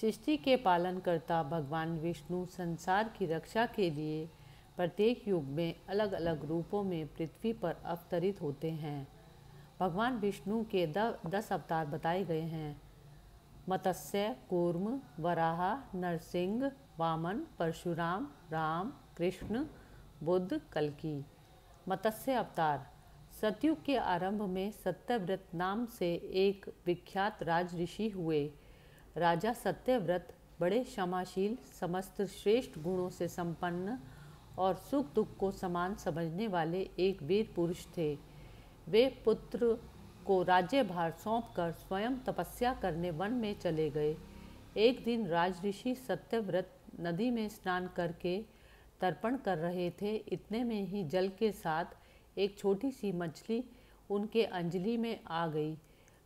सृष्टि के पालनकर्ता भगवान विष्णु संसार की रक्षा के लिए प्रत्येक युग में अलग अलग रूपों में पृथ्वी पर अवतरित होते हैं भगवान विष्णु के द, दस अवतार बताए गए हैं मत्स्य कूर्म वराह नरसिंह वामन परशुराम राम कृष्ण बुद्ध कलकी मत्स्य अवतार सतयुग के आरंभ में सत्यव्रत नाम से एक विख्यात राज ऋषि हुए राजा सत्यव्रत बड़े क्षमाशील समस्त श्रेष्ठ गुणों से संपन्न और सुख दुख को समान समझने वाले एक वीर पुरुष थे वे पुत्र को राज्य भार सौंप कर स्वयं तपस्या करने वन में चले गए एक दिन राज ऋषि सत्यव्रत नदी में स्नान करके तर्पण कर रहे थे इतने में ही जल के साथ एक छोटी सी मछली उनके अंजलि में आ गई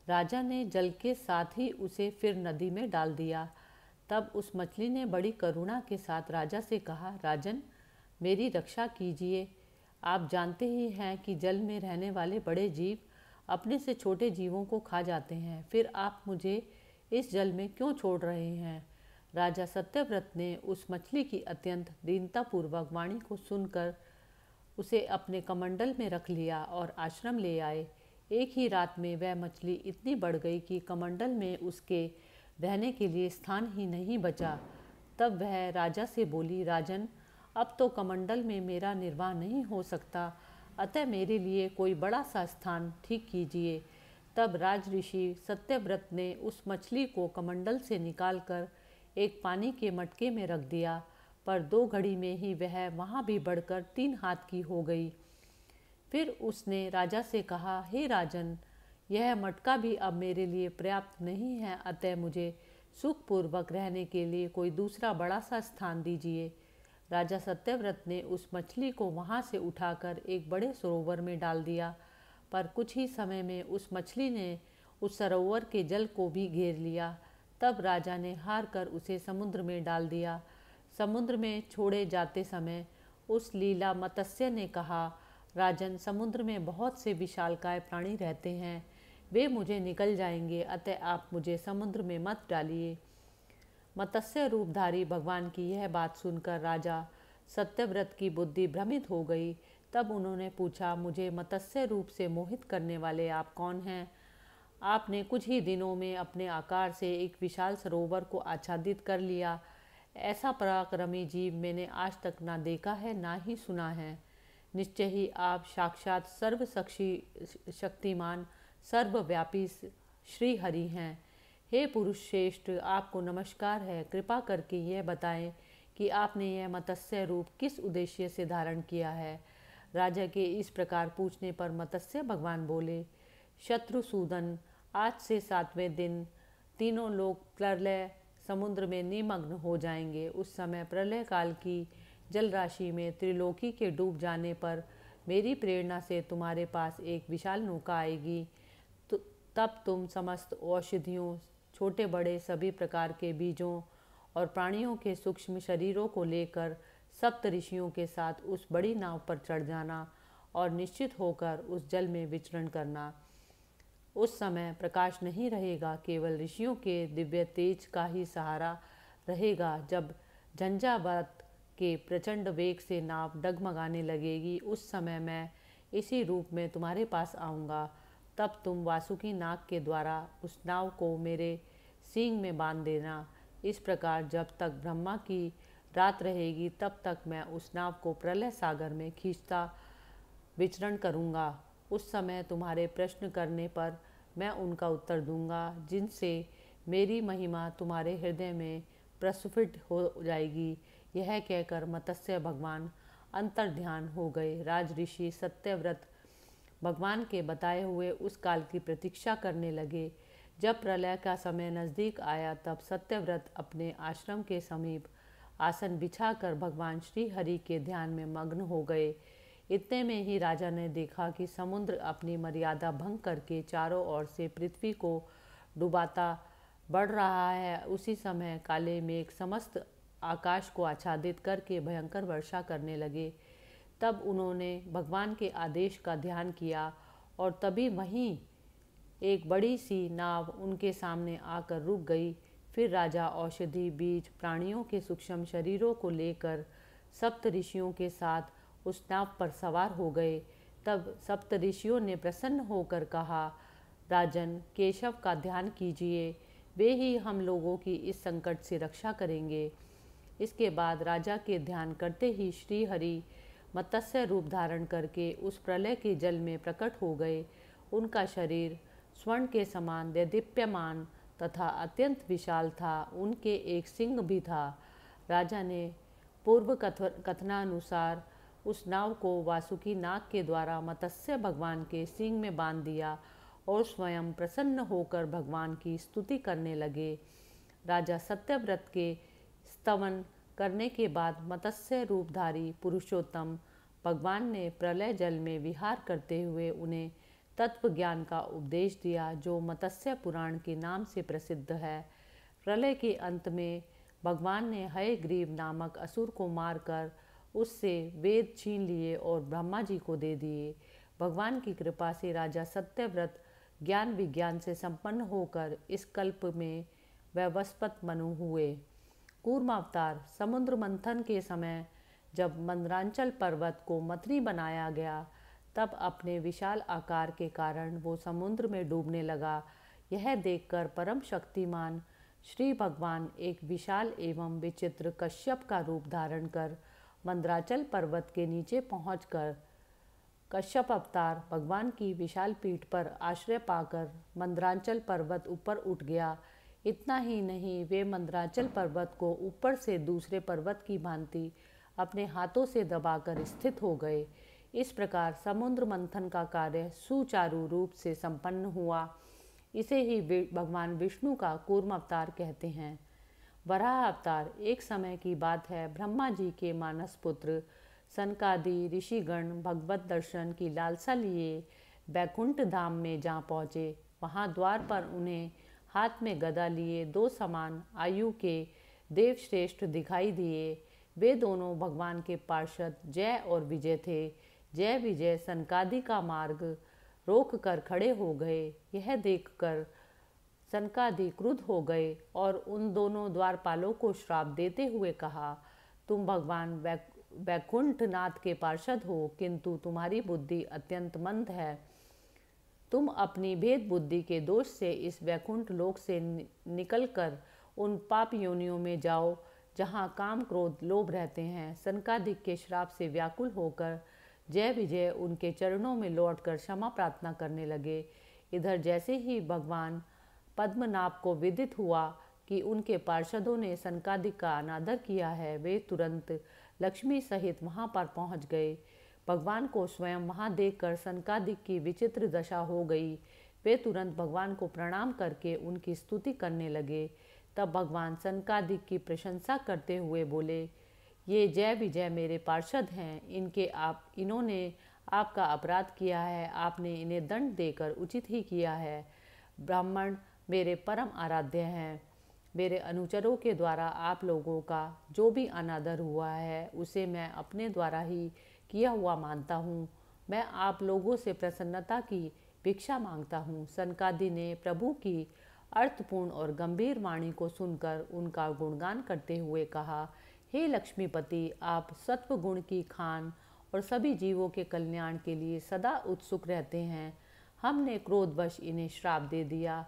राजा ने जल के साथ ही उसे फिर नदी में डाल दिया तब उस मछली ने बड़ी करुणा के साथ राजा से कहा राजन मेरी रक्षा कीजिए आप जानते ही हैं कि जल में रहने वाले बड़े जीव अपने से छोटे जीवों को खा जाते हैं फिर आप मुझे इस जल में क्यों छोड़ रहे हैं राजा सत्यव्रत ने उस मछली की अत्यंत दीनतापूर्वक वाणी को सुनकर उसे अपने कमंडल में रख लिया और आश्रम ले आए एक ही रात में वह मछली इतनी बढ़ गई कि कमंडल में उसके रहने के लिए स्थान ही नहीं बचा तब वह राजा से बोली राजन अब तो कमंडल में मेरा निर्वाह नहीं हो सकता अतः मेरे लिए कोई बड़ा सा स्थान ठीक कीजिए तब राज ऋषि सत्यव्रत ने उस मछली को कमंडल से निकालकर एक पानी के मटके में रख दिया पर दो घड़ी में ही वह वहाँ भी बढ़कर तीन हाथ की हो गई फिर उसने राजा से कहा हे राजन यह मटका भी अब मेरे लिए पर्याप्त नहीं है अतः मुझे सुखपूर्वक रहने के लिए कोई दूसरा बड़ा सा स्थान दीजिए राजा सत्यव्रत ने उस मछली को वहाँ से उठाकर एक बड़े सरोवर में डाल दिया पर कुछ ही समय में उस मछली ने उस सरोवर के जल को भी घेर लिया तब राजा ने हार कर उसे समुद्र में डाल दिया समुद्र में छोड़े जाते समय उस लीला मत्स्य ने कहा राजन समुद्र में बहुत से विशालकाय प्राणी रहते हैं वे मुझे निकल जाएंगे अतः आप मुझे समुद्र में मत डालिए मत्स्य रूपधारी भगवान की यह बात सुनकर राजा सत्यव्रत की बुद्धि भ्रमित हो गई तब उन्होंने पूछा मुझे मत्स्य रूप से मोहित करने वाले आप कौन हैं आपने कुछ ही दिनों में अपने आकार से एक विशाल सरोवर को आच्छादित कर लिया ऐसा पराक्रमी जीव मैंने आज तक ना देखा है ना ही सुना है निश्चय ही आप साक्षात सर्वशक्षी शक्तिमान सर्वव्यापी श्री हरि हैं हे पुरुष श्रेष्ठ आपको नमस्कार है कृपा करके यह बताएं कि आपने यह मत्स्य रूप किस उद्देश्य से धारण किया है राजा के इस प्रकार पूछने पर मत्स्य भगवान बोले शत्रुसूदन आज से सातवें दिन तीनों लोग प्रलय समुद्र में निमग्न हो जाएंगे उस समय प्रलय काल की जल राशि में त्रिलोकी के डूब जाने पर मेरी प्रेरणा से तुम्हारे पास एक विशाल नौका आएगी तो तब तुम समस्त औषधियों छोटे बड़े सभी प्रकार के बीजों और प्राणियों के सूक्ष्म शरीरों को लेकर सप्त ऋषियों के साथ उस बड़ी नाव पर चढ़ जाना और निश्चित होकर उस जल में विचरण करना उस समय प्रकाश नहीं रहेगा केवल ऋषियों के दिव्य तेज का ही सहारा रहेगा जब झंझावत के प्रचंड वेग से नाव डगमगाने लगेगी उस समय मैं इसी रूप में तुम्हारे पास आऊँगा तब तुम वासुकी नाग के द्वारा उस नाव को मेरे सींग में बांध देना इस प्रकार जब तक ब्रह्मा की रात रहेगी तब तक मैं उस नाव को प्रलय सागर में खींचता विचरण करूँगा उस समय तुम्हारे प्रश्न करने पर मैं उनका उत्तर दूंगा जिनसे मेरी महिमा तुम्हारे हृदय में प्रस्फुटित हो जाएगी यह कहकर मत्स्य भगवान अंतर ध्यान हो गए राज ऋषि सत्यव्रत भगवान के बताए हुए उस काल की प्रतीक्षा करने लगे जब प्रलय का समय नज़दीक आया तब सत्यव्रत अपने आश्रम के समीप आसन बिछाकर भगवान श्री हरि के ध्यान में मग्न हो गए इतने में ही राजा ने देखा कि समुद्र अपनी मर्यादा भंग करके चारों ओर से पृथ्वी को डुबाता बढ़ रहा है उसी समय काले मेघ समस्त आकाश को आच्छादित करके भयंकर वर्षा करने लगे तब उन्होंने भगवान के आदेश का ध्यान किया और तभी वहीं एक बड़ी सी नाव उनके सामने आकर रुक गई फिर राजा औषधि बीज प्राणियों के सूक्ष्म शरीरों को लेकर सप्त ऋषियों के साथ उस नाव पर सवार हो गए तब सप्त ऋषियों ने प्रसन्न होकर कहा राजन केशव का ध्यान कीजिए वे ही हम लोगों की इस संकट से रक्षा करेंगे इसके बाद राजा के ध्यान करते ही श्री हरि मत्स्य रूप धारण करके उस प्रलय के जल में प्रकट हो गए उनका शरीर स्वर्ण के समान दैदीप्यमान तथा अत्यंत विशाल था उनके एक सिंह भी था राजा ने पूर्व कथ कथनानुसार उस नाव को वासुकी नाग के द्वारा मत्स्य भगवान के सिंह में बांध दिया और स्वयं प्रसन्न होकर भगवान की स्तुति करने लगे राजा सत्यव्रत के स्तवन करने के बाद मत्स्य रूपधारी पुरुषोत्तम भगवान ने प्रलय जल में विहार करते हुए उन्हें तत्व ज्ञान का उपदेश दिया जो मत्स्य पुराण के नाम से प्रसिद्ध है प्रलय के अंत में भगवान ने हय ग्रीव नामक असुर को मारकर उससे वेद छीन लिए और ब्रह्मा जी को दे दिए भगवान की कृपा से राजा सत्यव्रत ज्ञान विज्ञान से संपन्न होकर इस कल्प में व्यवस्पत मनु हुए कूर्मावतार समुद्र मंथन के समय जब मंदरांचल पर्वत को मथनी बनाया गया तब अपने विशाल आकार के कारण वो समुद्र में डूबने लगा यह देखकर परम शक्तिमान श्री भगवान एक विशाल एवं विचित्र कश्यप का रूप धारण कर मंदराचल पर्वत के नीचे पहुँच कश्यप अवतार भगवान की विशाल पीठ पर आश्रय पाकर मंदरांचल पर्वत ऊपर उठ गया इतना ही नहीं वे मंदराचल पर्वत को ऊपर से दूसरे पर्वत की भांति अपने हाथों से दबाकर स्थित हो गए इस प्रकार समुद्र मंथन का कार्य सुचारू रूप से संपन्न हुआ इसे ही भगवान विष्णु का कूर्म अवतार कहते हैं वराह अवतार एक समय की बात है ब्रह्मा जी के मानस पुत्र सनकादि ऋषिगण भगवत दर्शन की लालसा लिए बैकुंठ धाम में जहाँ पहुँचे वहाँ द्वार पर उन्हें हाथ में गदा लिए दो समान आयु के देवश्रेष्ठ दिखाई दिए वे दोनों भगवान के पार्षद जय और विजय थे जय विजय सनकादि का मार्ग रोक कर खड़े हो गए यह देखकर सनकादि क्रुद्ध हो गए और उन दोनों द्वारपालों को श्राप देते हुए कहा तुम भगवान वैकुंठ वैकुंठनाथ के पार्षद हो किंतु तुम्हारी बुद्धि अत्यंत मंद है तुम अपनी भेद बुद्धि के दोष से इस वैकुंठ लोक से निकलकर उन पाप योनियों में जाओ जहाँ काम क्रोध लोभ रहते हैं सनकादिक के श्राप से व्याकुल होकर जय विजय उनके चरणों में लौटकर क्षमा प्रार्थना करने लगे इधर जैसे ही भगवान पद्मनाभ को विदित हुआ कि उनके पार्षदों ने सनकादिक का अनादर किया है वे तुरंत लक्ष्मी सहित वहाँ पर पहुँच गए भगवान को स्वयं वहाँ देख कर सनकादिक की विचित्र दशा हो गई वे तुरंत भगवान को प्रणाम करके उनकी स्तुति करने लगे तब भगवान सनकादिक की प्रशंसा करते हुए बोले ये जय विजय मेरे पार्षद हैं इनके आप इन्होंने आपका अपराध किया है आपने इन्हें दंड देकर उचित ही किया है ब्राह्मण मेरे परम आराध्य हैं मेरे अनुचरों के द्वारा आप लोगों का जो भी अनादर हुआ है उसे मैं अपने द्वारा ही किया हुआ मानता हूँ मैं आप लोगों से प्रसन्नता की भिक्षा मांगता हूँ सनकादि ने प्रभु की अर्थपूर्ण और गंभीर वाणी को सुनकर उनका गुणगान करते हुए कहा हे लक्ष्मीपति आप सत्व गुण की खान और सभी जीवों के कल्याण के लिए सदा उत्सुक रहते हैं हमने क्रोधवश इन्हें श्राप दे दिया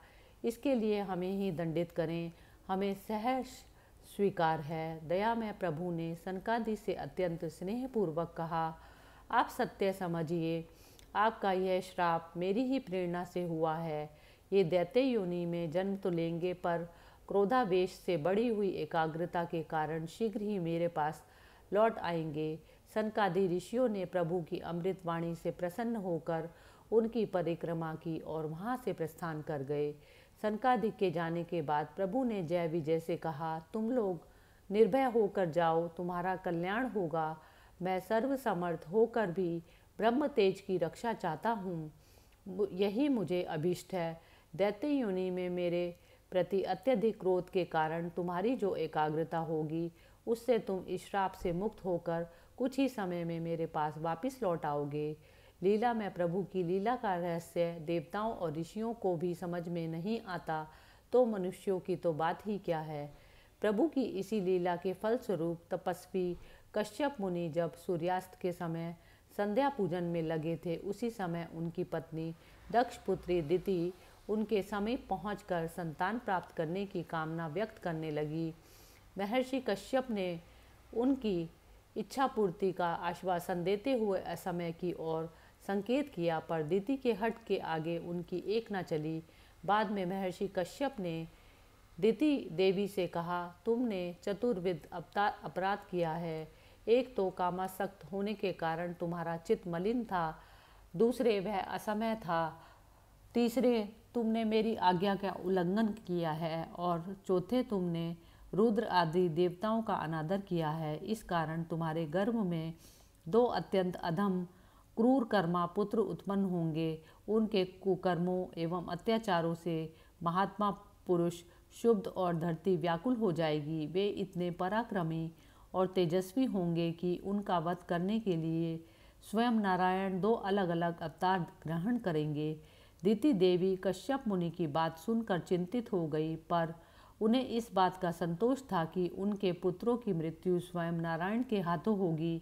इसके लिए हमें ही दंडित करें हमें सहर्ष स्वीकार है दया में प्रभु ने सनकादि से अत्यंत स्नेहपूर्वक कहा आप सत्य समझिए आपका यह श्राप मेरी ही प्रेरणा से हुआ है ये दैत्य योनि में जन्म तो लेंगे पर क्रोधावेश से बढ़ी हुई एकाग्रता के कारण शीघ्र ही मेरे पास लौट आएंगे सनकादि ऋषियों ने प्रभु की अमृतवाणी से प्रसन्न होकर उनकी परिक्रमा की और वहाँ से प्रस्थान कर गए सनकादिक के जाने के बाद प्रभु ने जय विजय से कहा तुम लोग निर्भय होकर जाओ तुम्हारा कल्याण होगा मैं सर्वसमर्थ होकर भी ब्रह्म तेज की रक्षा चाहता हूँ यही मुझे अभिष्ट है दैत्य योनि में मेरे प्रति अत्यधिक क्रोध के कारण तुम्हारी जो एकाग्रता होगी उससे तुम इस श्राप से मुक्त होकर कुछ ही समय में मेरे पास वापस लौट आओगे लीला में प्रभु की लीला का रहस्य देवताओं और ऋषियों को भी समझ में नहीं आता तो मनुष्यों की तो बात ही क्या है प्रभु की इसी लीला के फलस्वरूप तपस्वी कश्यप मुनि जब सूर्यास्त के समय संध्या पूजन में लगे थे उसी समय उनकी पत्नी दक्ष पुत्री दिति उनके समीप पहुँच संतान प्राप्त करने की कामना व्यक्त करने लगी महर्षि कश्यप ने उनकी इच्छा पूर्ति का आश्वासन देते हुए असमय की ओर संकेत किया पर दिति के हट के आगे उनकी एक ना चली बाद में महर्षि कश्यप ने दिति देवी से कहा तुमने चतुर्विद अपराध किया है एक तो कामासक्त होने के कारण तुम्हारा चित्त मलिन था दूसरे वह असमय था तीसरे तुमने मेरी आज्ञा का उल्लंघन किया है और चौथे तुमने रुद्र आदि देवताओं का अनादर किया है इस कारण तुम्हारे गर्भ में दो अत्यंत अधम क्रूर कर्मा पुत्र उत्पन्न होंगे उनके कुकर्मों एवं अत्याचारों से महात्मा पुरुष शुद्ध और धरती व्याकुल हो जाएगी वे इतने पराक्रमी और तेजस्वी होंगे कि उनका वध करने के लिए स्वयं नारायण दो अलग अलग अवतार ग्रहण करेंगे दिति देवी कश्यप मुनि की बात सुनकर चिंतित हो गई पर उन्हें इस बात का संतोष था कि उनके पुत्रों की मृत्यु स्वयं नारायण के हाथों होगी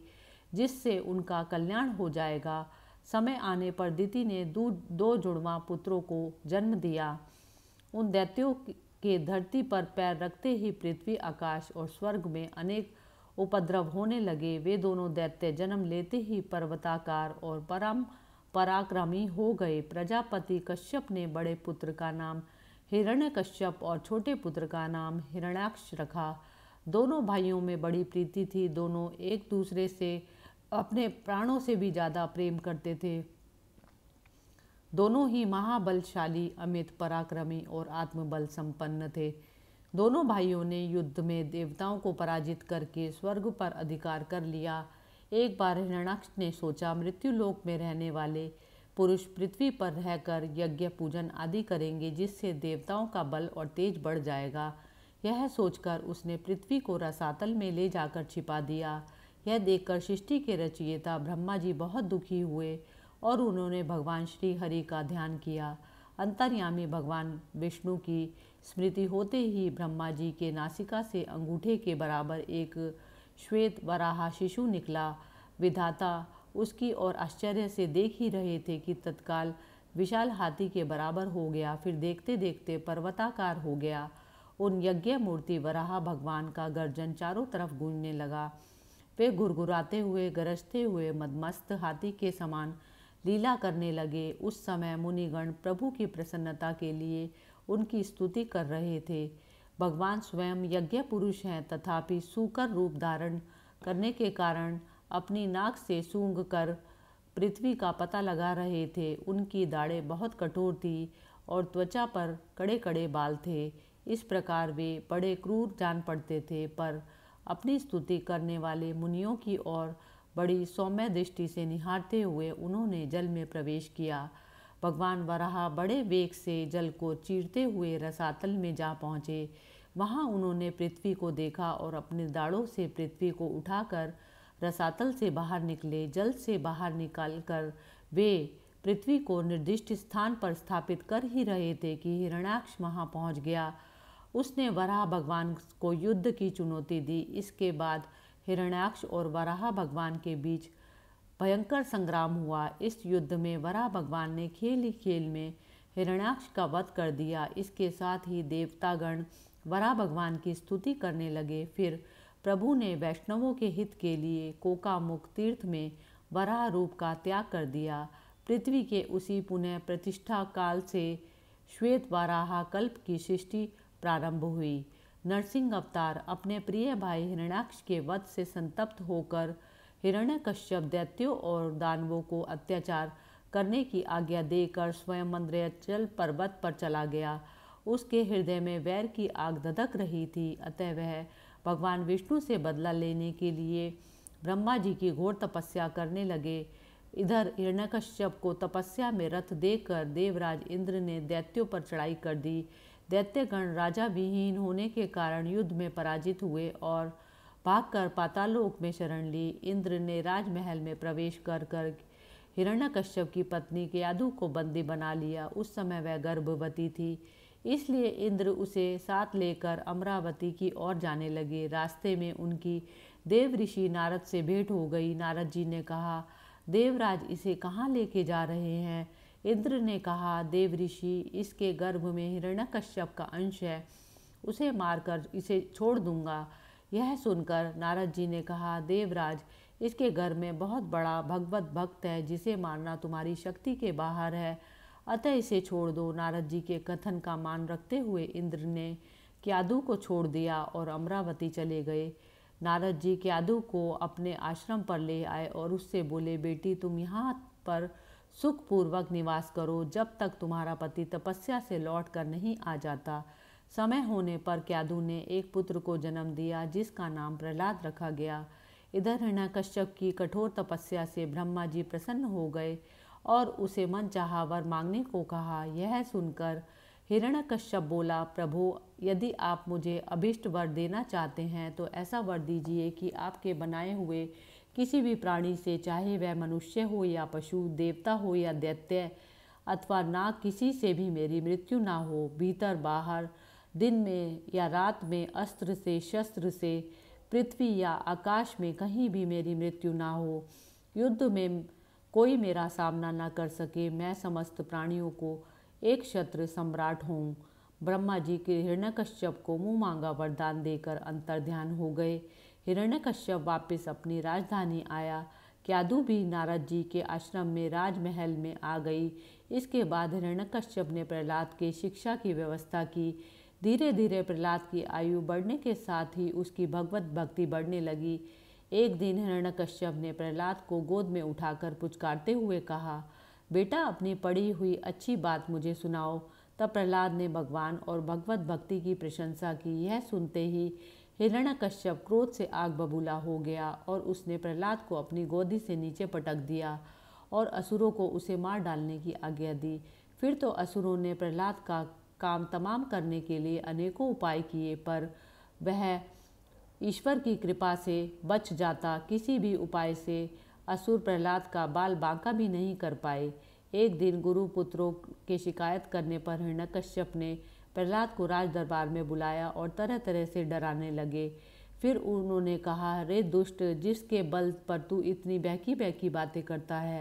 जिससे उनका कल्याण हो जाएगा समय आने पर दिति ने दो दो जुड़वा पुत्रों को जन्म दिया उन दैत्यों के धरती पर पैर रखते ही पृथ्वी आकाश और स्वर्ग में अनेक उपद्रव होने लगे वे दोनों दैत्य जन्म लेते ही पर्वताकार और परम पराक्रमी हो गए प्रजापति कश्यप ने बड़े पुत्र का नाम हिरण्य कश्यप और छोटे पुत्र का नाम हिरण्याक्ष रखा दोनों भाइयों में बड़ी प्रीति थी दोनों एक दूसरे से अपने प्राणों से भी ज़्यादा प्रेम करते थे दोनों ही महाबलशाली अमित पराक्रमी और आत्मबल संपन्न थे दोनों भाइयों ने युद्ध में देवताओं को पराजित करके स्वर्ग पर अधिकार कर लिया एक बार हिरणाक्ष ने सोचा मृत्यु लोक में रहने वाले पुरुष पृथ्वी पर रहकर यज्ञ पूजन आदि करेंगे जिससे देवताओं का बल और तेज बढ़ जाएगा यह सोचकर उसने पृथ्वी को रसातल में ले जाकर छिपा दिया यह देखकर सृष्टि के रचयिता ब्रह्मा जी बहुत दुखी हुए और उन्होंने भगवान श्री हरि का ध्यान किया अंतर्यामी भगवान विष्णु की स्मृति होते ही ब्रह्मा जी के नासिका से अंगूठे के बराबर एक श्वेत वराहा शिशु निकला विधाता उसकी और आश्चर्य से देख ही रहे थे कि तत्काल विशाल हाथी के बराबर हो गया फिर देखते देखते पर्वताकार हो गया उन यज्ञ मूर्ति वराह भगवान का गर्जन चारों तरफ गूंजने लगा वे गुरगुराते हुए गरजते हुए मदमस्त हाथी के समान लीला करने लगे उस समय मुनिगण प्रभु की प्रसन्नता के लिए उनकी स्तुति कर रहे थे भगवान स्वयं यज्ञ पुरुष हैं तथापि सूकर रूप धारण करने के कारण अपनी नाक से सूंघ कर पृथ्वी का पता लगा रहे थे उनकी दाढ़े बहुत कठोर थी और त्वचा पर कड़े कड़े बाल थे इस प्रकार वे बड़े क्रूर जान पड़ते थे पर अपनी स्तुति करने वाले मुनियों की ओर बड़ी सौम्य दृष्टि से निहारते हुए उन्होंने जल में प्रवेश किया भगवान वराह बड़े वेग से जल को चीरते हुए रसातल में जा पहुँचे वहाँ उन्होंने पृथ्वी को देखा और अपने दाड़ों से पृथ्वी को उठाकर रसातल से बाहर निकले जल से बाहर निकाल कर वे पृथ्वी को निर्दिष्ट स्थान पर स्थापित कर ही रहे थे कि हिरणाक्ष वहाँ पहुँच गया उसने वराह भगवान को युद्ध की चुनौती दी इसके बाद हिरण्याक्ष और वराह भगवान के बीच भयंकर संग्राम हुआ इस युद्ध में वराह भगवान ने खेल ही खेल में हिरण्याक्ष का वध कर दिया इसके साथ ही देवतागण वराह भगवान की स्तुति करने लगे फिर प्रभु ने वैष्णवों के हित के लिए कोकामुख तीर्थ में वराह रूप का त्याग कर दिया पृथ्वी के उसी पुनः प्रतिष्ठा काल से श्वेत वराहा कल्प की सृष्टि प्रारंभ हुई नरसिंह अवतार अपने प्रिय भाई हिरणाक्ष के वध से संतप्त होकर हिरण्य कश्यप दैत्यों और दानवों को अत्याचार करने की आज्ञा देकर स्वयं मंद्रचल पर्वत पर चला गया उसके हृदय में वैर की आग धधक रही थी अतः वह भगवान विष्णु से बदला लेने के लिए ब्रह्मा जी की घोर तपस्या करने लगे इधर हिरण्यकश्यप को तपस्या में रथ देकर देवराज इंद्र ने दैत्यों पर चढ़ाई कर दी दैत्यगण राजा विहीन होने के कारण युद्ध में पराजित हुए और भागकर पातालोक में शरण ली इंद्र ने राजमहल में प्रवेश कर कर हिरण्यकश्यप की पत्नी के यादु को बंदी बना लिया उस समय वह गर्भवती थी इसलिए इंद्र उसे साथ लेकर अमरावती की ओर जाने लगे रास्ते में उनकी देव ऋषि नारद से भेंट हो गई नारद जी ने कहा देवराज इसे कहाँ लेके जा रहे हैं इंद्र ने कहा देव ऋषि इसके गर्भ में हिरण्यकश्यप का अंश है उसे मारकर इसे छोड़ दूंगा यह सुनकर नारद जी ने कहा देवराज इसके घर में बहुत बड़ा भगवत भक्त है जिसे मारना तुम्हारी शक्ति के बाहर है अतः इसे छोड़ दो नारद जी के कथन का मान रखते हुए इंद्र ने क्यादू को छोड़ दिया और अमरावती चले गए नारद जी क्यादू को अपने आश्रम पर ले आए और उससे बोले बेटी तुम यहाँ पर सुखपूर्वक निवास करो जब तक तुम्हारा पति तपस्या से लौट कर नहीं आ जाता समय होने पर क्यादू ने एक पुत्र को जन्म दिया जिसका नाम प्रहलाद रखा गया इधर कश्यप की कठोर तपस्या से ब्रह्मा जी प्रसन्न हो गए और उसे मन चाह वर मांगने को कहा यह सुनकर हिरण्यकश्यप बोला प्रभु यदि आप मुझे अभिष्ट वर देना चाहते हैं तो ऐसा वर दीजिए कि आपके बनाए हुए किसी भी प्राणी से चाहे वह मनुष्य हो या पशु देवता हो या दैत्य अथवा ना किसी से भी मेरी मृत्यु ना हो भीतर बाहर दिन में या रात में अस्त्र से शस्त्र से पृथ्वी या आकाश में कहीं भी मेरी मृत्यु ना हो युद्ध में कोई मेरा सामना ना कर सके मैं समस्त प्राणियों को एक शत्र सम्राट हूँ ब्रह्मा जी के हिरण्यकश्यप को मुँह मांगा वरदान देकर अंतर ध्यान हो गए हिरण्यकश्यप वापस अपनी राजधानी आया क्यादू भी नारद जी के आश्रम में राजमहल में आ गई इसके बाद हिरण्यकश्यप ने प्रहलाद के शिक्षा की व्यवस्था की धीरे धीरे प्रहलाद की आयु बढ़ने के साथ ही उसकी भगवत भक्ति बढ़ने लगी एक दिन हिरण्यकश्यप ने प्रहलाद को गोद में उठाकर पुचकारते हुए कहा बेटा अपनी पढ़ी हुई अच्छी बात मुझे सुनाओ तब प्रहलाद ने भगवान और भगवत भक्ति की प्रशंसा की यह सुनते ही हिरण्यकश्यप क्रोध से आग बबूला हो गया और उसने प्रहलाद को अपनी गोदी से नीचे पटक दिया और असुरों को उसे मार डालने की आज्ञा दी फिर तो असुरों ने प्रहलाद का काम तमाम करने के लिए अनेकों उपाय किए पर वह ईश्वर की कृपा से बच जाता किसी भी उपाय से असुर प्रहलाद का बाल बांका भी नहीं कर पाए एक दिन गुरु पुत्रों के शिकायत करने पर हिरण्यकश्यप ने प्रहलाद को राज दरबार में बुलाया और तरह तरह से डराने लगे फिर उन्होंने कहा रे दुष्ट जिसके बल पर तू इतनी बहकी बहकी बातें करता है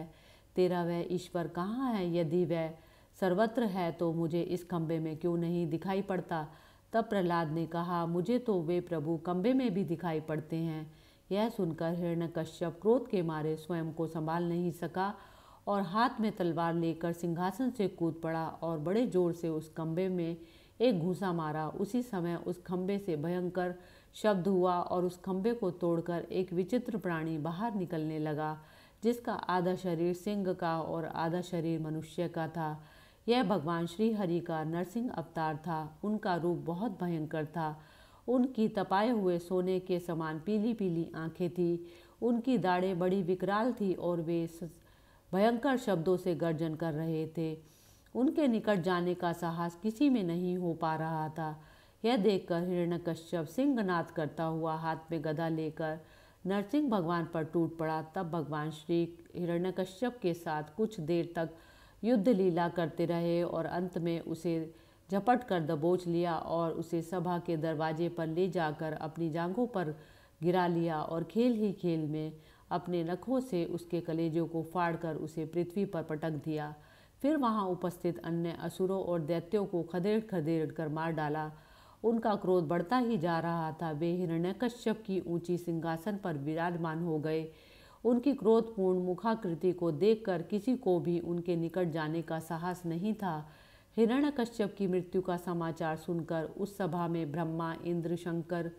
तेरा वह ईश्वर कहाँ है यदि वह सर्वत्र है तो मुझे इस खम्भे में क्यों नहीं दिखाई पड़ता तब प्रहलाद ने कहा मुझे तो वे प्रभु कम्बे में भी दिखाई पड़ते हैं यह सुनकर कश्यप क्रोध के मारे स्वयं को संभाल नहीं सका और हाथ में तलवार लेकर सिंहासन से कूद पड़ा और बड़े जोर से उस कम्बे में एक घूसा मारा उसी समय उस खम्भे से भयंकर शब्द हुआ और उस खम्भे को तोड़कर एक विचित्र प्राणी बाहर निकलने लगा जिसका आधा शरीर सिंह का और आधा शरीर मनुष्य का था यह भगवान श्री हरि का नरसिंह अवतार था उनका रूप बहुत भयंकर था उनकी तपाए हुए सोने के समान पीली पीली आंखें थीं उनकी दाढ़ें बड़ी विकराल थी और वे भयंकर शब्दों से गर्जन कर रहे थे उनके निकट जाने का साहस किसी में नहीं हो पा रहा था यह देखकर कश्यप सिंहनाथ करता हुआ हाथ में गदा लेकर नरसिंह भगवान पर टूट पड़ा तब भगवान श्री हिरण्यकश्यप के साथ कुछ देर तक युद्ध लीला करते रहे और अंत में उसे झपट कर दबोच लिया और उसे सभा के दरवाजे पर ले जाकर अपनी जांघों पर गिरा लिया और खेल ही खेल में अपने नखों से उसके कलेजों को फाड़कर उसे पृथ्वी पर पटक दिया फिर वहाँ उपस्थित अन्य असुरों और दैत्यों को खदेड़ खदेड़ कर मार डाला उनका क्रोध बढ़ता ही जा रहा था वे हिरण्यकश्यप की ऊंची सिंहासन पर विराजमान हो गए उनकी क्रोधपूर्ण मुखाकृति को देखकर किसी को भी उनके निकट जाने का साहस नहीं था हिरण्यकश्यप की मृत्यु का समाचार सुनकर उस सभा में ब्रह्मा इंद्र शंकर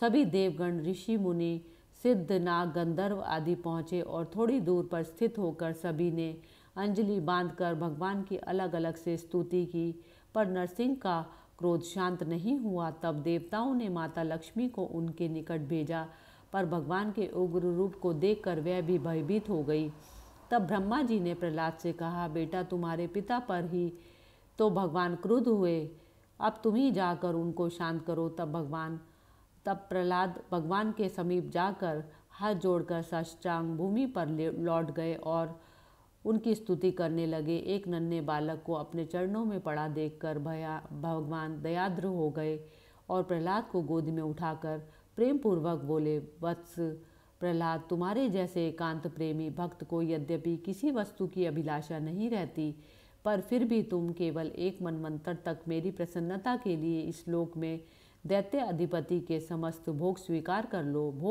सभी देवगण ऋषि मुनि सिद्ध नाग गंधर्व आदि पहुँचे और थोड़ी दूर पर स्थित होकर सभी ने अंजलि बांधकर भगवान की अलग अलग से स्तुति की पर नरसिंह का क्रोध शांत नहीं हुआ तब देवताओं ने माता लक्ष्मी को उनके निकट भेजा पर भगवान के उग्र रूप को देखकर वह भी भयभीत हो गई तब ब्रह्मा जी ने प्रहलाद से कहा बेटा तुम्हारे पिता पर ही तो भगवान क्रुद्ध हुए अब तुम ही जाकर उनको शांत करो तब भगवान तब प्रहलाद भगवान के समीप जाकर हाथ जोड़कर साष्टांग भूमि पर लौट गए और उनकी स्तुति करने लगे एक नन्हे बालक को अपने चरणों में पड़ा देखकर भया भगवान दयाद्र हो गए और प्रहलाद को गोद में उठाकर प्रेम पूर्वक बोले वत्स प्रहलाद तुम्हारे जैसे एकांत प्रेमी भक्त को यद्यपि किसी वस्तु की अभिलाषा नहीं रहती पर फिर भी तुम केवल एक मनमंत्र तक मेरी प्रसन्नता के लिए इस लोक में दैत्य अधिपति के समस्त भोग स्वीकार कर लो भोग